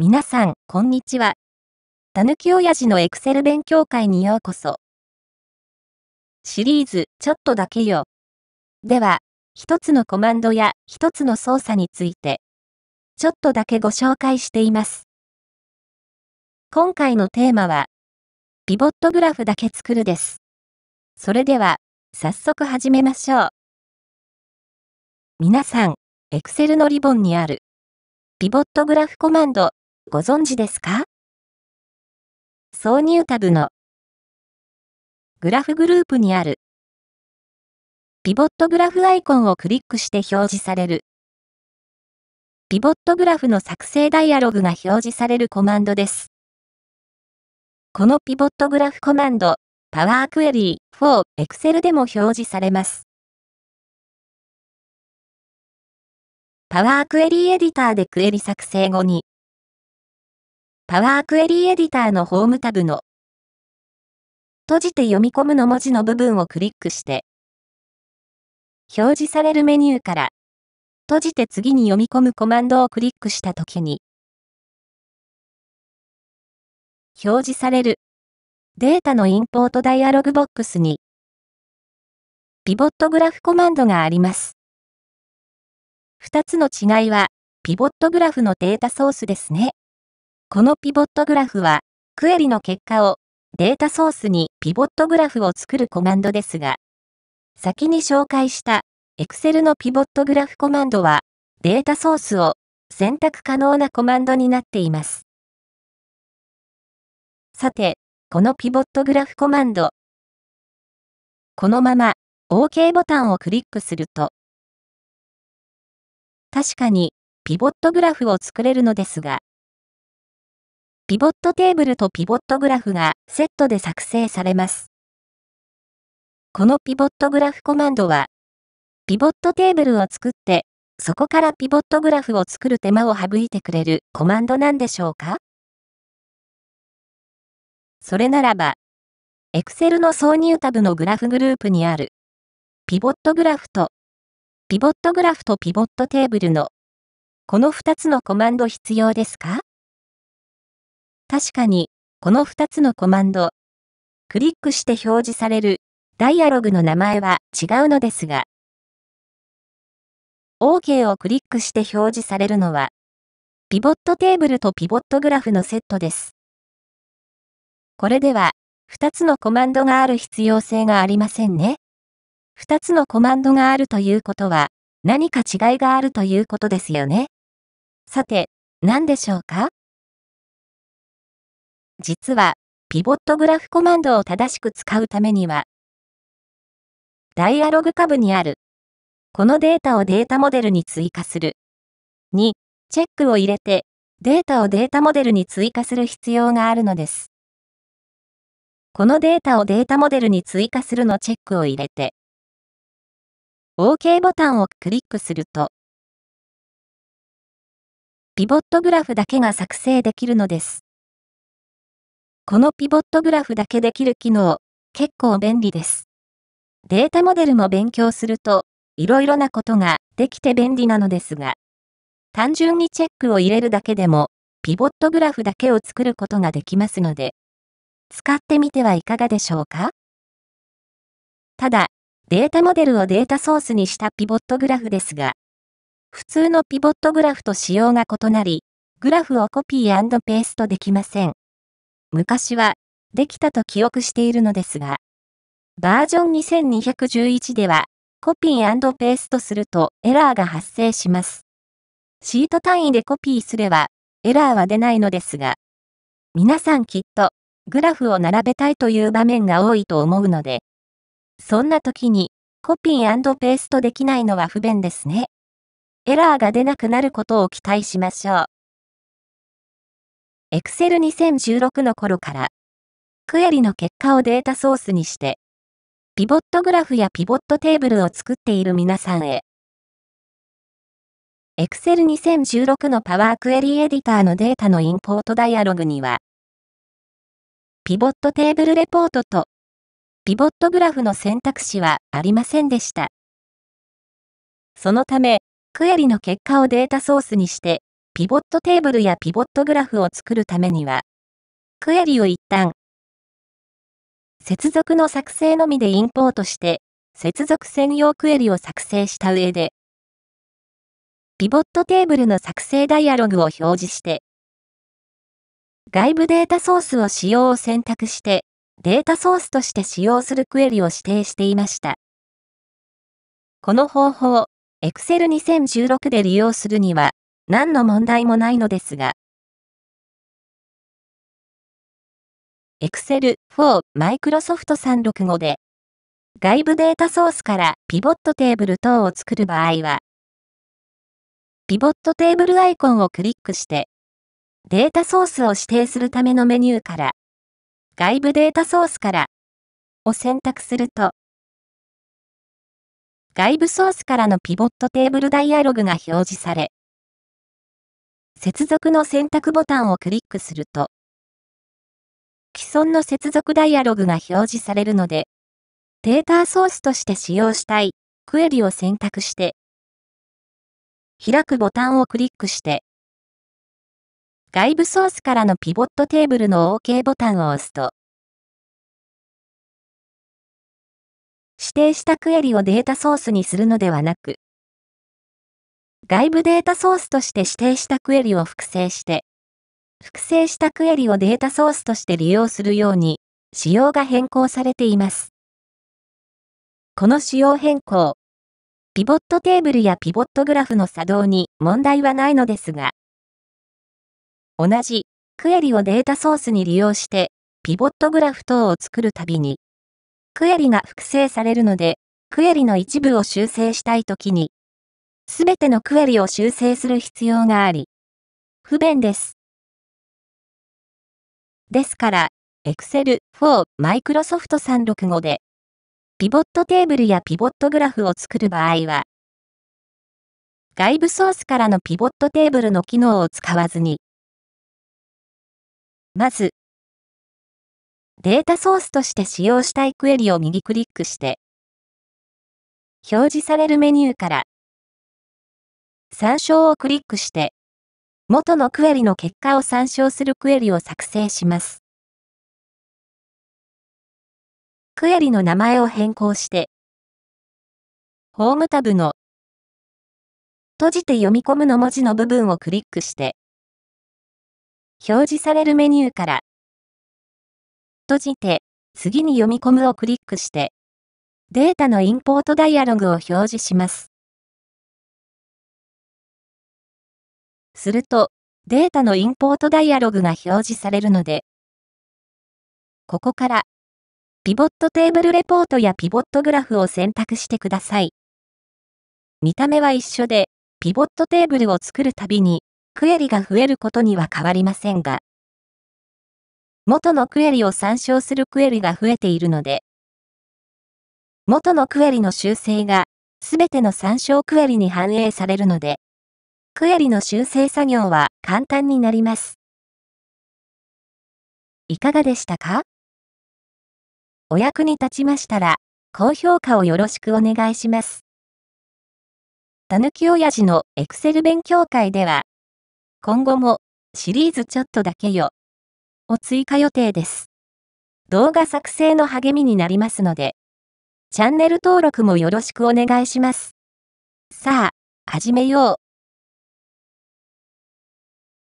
皆さん、こんにちは。たぬきおやじのエクセル勉強会にようこそ。シリーズ、ちょっとだけよ。では、一つのコマンドや一つの操作について、ちょっとだけご紹介しています。今回のテーマは、ピボットグラフだけ作るです。それでは、早速始めましょう。皆さん、エクセルのリボンにある、ピボットグラフコマンドご存知ですか挿入タブのグラフグループにあるピボットグラフアイコンをクリックして表示されるピボットグラフの作成ダイアログが表示されるコマンドです。このピボットグラフコマンド、パワークエリー4 Excel でも表示されます。パワークエリーエディターでクエリ作成後にパワークエリーエディターのホームタブの閉じて読み込むの文字の部分をクリックして、表示されるメニューから、閉じて次に読み込むコマンドをクリックしたときに、表示されるデータのインポートダイアログボックスに、ピボットグラフコマンドがあります。2つの違いは、ピボットグラフのデータソースですね。このピボットグラフは、クエリの結果をデータソースにピボットグラフを作るコマンドですが、先に紹介した Excel のピボットグラフコマンドは、データソースを選択可能なコマンドになっています。さて、このピボットグラフコマンド。このまま OK ボタンをクリックすると、確かにピボットグラフを作れるのですが、ピボットテーブルとピボットグラフがセットで作成されます。このピボットグラフコマンドは、ピボットテーブルを作って、そこからピボットグラフを作る手間を省いてくれるコマンドなんでしょうかそれならば、Excel の挿入タブのグラフグループにある、ピボットグラフと、ピボットグラフとピボットテーブルの、この2つのコマンド必要ですか確かに、この2つのコマンド。クリックして表示されるダイアログの名前は違うのですが、OK をクリックして表示されるのは、ピボットテーブルとピボットグラフのセットです。これでは、2つのコマンドがある必要性がありませんね。2つのコマンドがあるということは、何か違いがあるということですよね。さて、何でしょうか実は、ピボットグラフコマンドを正しく使うためには、ダイアログ下部にある、このデータをデータモデルに追加する。2、チェックを入れて、データをデータモデルに追加する必要があるのです。このデータをデータモデルに追加するのチェックを入れて、OK ボタンをクリックすると、ピボットグラフだけが作成できるのです。このピボットグラフだけできる機能、結構便利です。データモデルも勉強すると、いろいろなことができて便利なのですが、単純にチェックを入れるだけでも、ピボットグラフだけを作ることができますので、使ってみてはいかがでしょうかただ、データモデルをデータソースにしたピボットグラフですが、普通のピボットグラフと仕様が異なり、グラフをコピーペーストできません。昔は、できたと記憶しているのですが、バージョン2211では、コピーペーストするとエラーが発生します。シート単位でコピーすれば、エラーは出ないのですが、皆さんきっと、グラフを並べたいという場面が多いと思うので、そんな時に、コピーペーストできないのは不便ですね。エラーが出なくなることを期待しましょう。Excel2016 の頃から、クエリの結果をデータソースにして、ピボットグラフやピボットテーブルを作っている皆さんへ。Excel2016 のパワークエリエディターのデータのインポートダイアログには、ピボットテーブルレポートと、ピボットグラフの選択肢はありませんでした。そのため、クエリの結果をデータソースにして、ピボットテーブルやピボットグラフを作るためには、クエリを一旦、接続の作成のみでインポートして、接続専用クエリを作成した上で、ピボットテーブルの作成ダイアログを表示して、外部データソースを使用を選択して、データソースとして使用するクエリを指定していました。この方法、Excel 2016で利用するには、何の問題もないのですが。Excel 4 Microsoft 365で外部データソースからピボットテーブル等を作る場合は、ピボットテーブルアイコンをクリックして、データソースを指定するためのメニューから、外部データソースからを選択すると、外部ソースからのピボットテーブルダイアログが表示され、接続の選択ボタンをクリックすると、既存の接続ダイアログが表示されるので、データソースとして使用したいクエリを選択して、開くボタンをクリックして、外部ソースからのピボットテーブルの OK ボタンを押すと、指定したクエリをデータソースにするのではなく、外部データソースとして指定したクエリを複製して、複製したクエリをデータソースとして利用するように、仕様が変更されています。この仕様変更、ピボットテーブルやピボットグラフの作動に問題はないのですが、同じクエリをデータソースに利用して、ピボットグラフ等を作るたびに、クエリが複製されるので、クエリの一部を修正したいときに、すべてのクエリを修正する必要があり、不便です。ですから、Excel for Microsoft 365で、ピボットテーブルやピボットグラフを作る場合は、外部ソースからのピボットテーブルの機能を使わずに、まず、データソースとして使用したいクエリを右クリックして、表示されるメニューから、参照をクリックして、元のクエリの結果を参照するクエリを作成します。クエリの名前を変更して、ホームタブの閉じて読み込むの文字の部分をクリックして、表示されるメニューから、閉じて、次に読み込むをクリックして、データのインポートダイアログを表示します。すると、データのインポートダイアログが表示されるので、ここから、ピボットテーブルレポートやピボットグラフを選択してください。見た目は一緒で、ピボットテーブルを作るたびに、クエリが増えることには変わりませんが、元のクエリを参照するクエリが増えているので、元のクエリの修正が、すべての参照クエリに反映されるので、クエリの修正作業は簡単になります。いかがでしたかお役に立ちましたら、高評価をよろしくお願いします。たぬきおやじのエクセル勉強会では、今後もシリーズちょっとだけよを追加予定です。動画作成の励みになりますので、チャンネル登録もよろしくお願いします。さあ、始めよう。